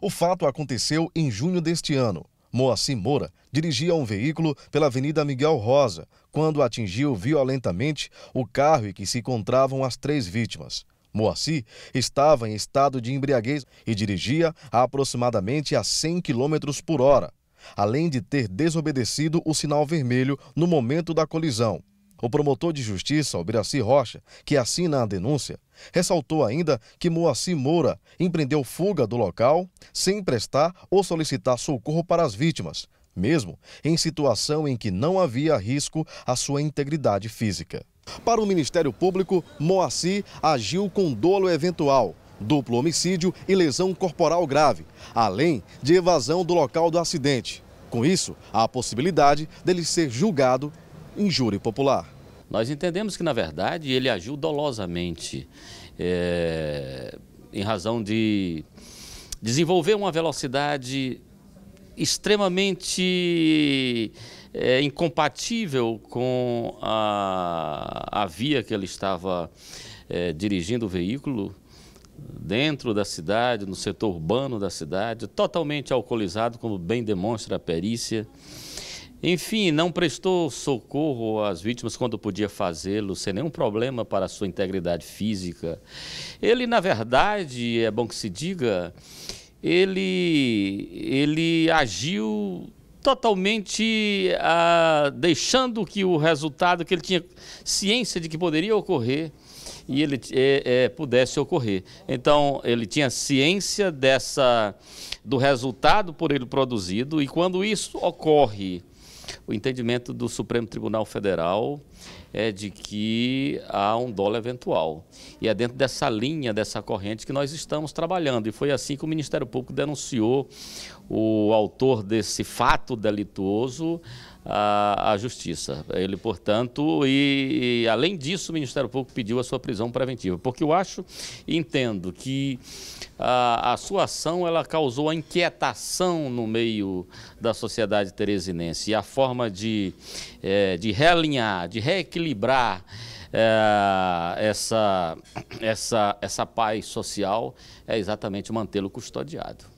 O fato aconteceu em junho deste ano. Moacir Moura dirigia um veículo pela Avenida Miguel Rosa quando atingiu violentamente o carro em que se encontravam as três vítimas. Moacir estava em estado de embriaguez e dirigia a aproximadamente a 100 km por hora, além de ter desobedecido o sinal vermelho no momento da colisão. O promotor de justiça, Obiraci Rocha, que assina a denúncia, ressaltou ainda que Moacir Moura empreendeu fuga do local sem prestar ou solicitar socorro para as vítimas, mesmo em situação em que não havia risco à sua integridade física. Para o Ministério Público, Moacir agiu com dolo eventual, duplo homicídio e lesão corporal grave, além de evasão do local do acidente. Com isso, há a possibilidade dele ser julgado injúria popular. Nós entendemos que, na verdade, ele agiu dolosamente, é, em razão de desenvolver uma velocidade extremamente é, incompatível com a, a, via que ele estava é, dirigindo o veículo dentro da cidade, no setor urbano da cidade, totalmente alcoolizado, como bem demonstra a perícia. Enfim, não prestou socorro às vítimas quando podia fazê-lo, sem nenhum problema para a sua integridade física. Ele, na verdade, é bom que se diga, ele, ele agiu totalmente ah, deixando que o resultado que ele tinha ciência de que poderia ocorrer e ele é, é, pudesse ocorrer. Então ele tinha ciência dessa do resultado por ele produzido e quando isso ocorre o entendimento do Supremo Tribunal Federal é de que há um dólar eventual. E é dentro dessa linha, dessa corrente que nós estamos trabalhando. E foi assim que o Ministério Público denunciou o autor desse fato delituoso à, à Justiça. Ele, portanto, e, e, além disso, o Ministério Público pediu a sua prisão preventiva, porque eu acho e entendo que a, a, sua ação ela causou a inquietação no meio da sociedade teresinense e a forma de, é, de realinhar, de reequilibrar é, essa, essa, essa paz social é exatamente mantê-lo custodiado.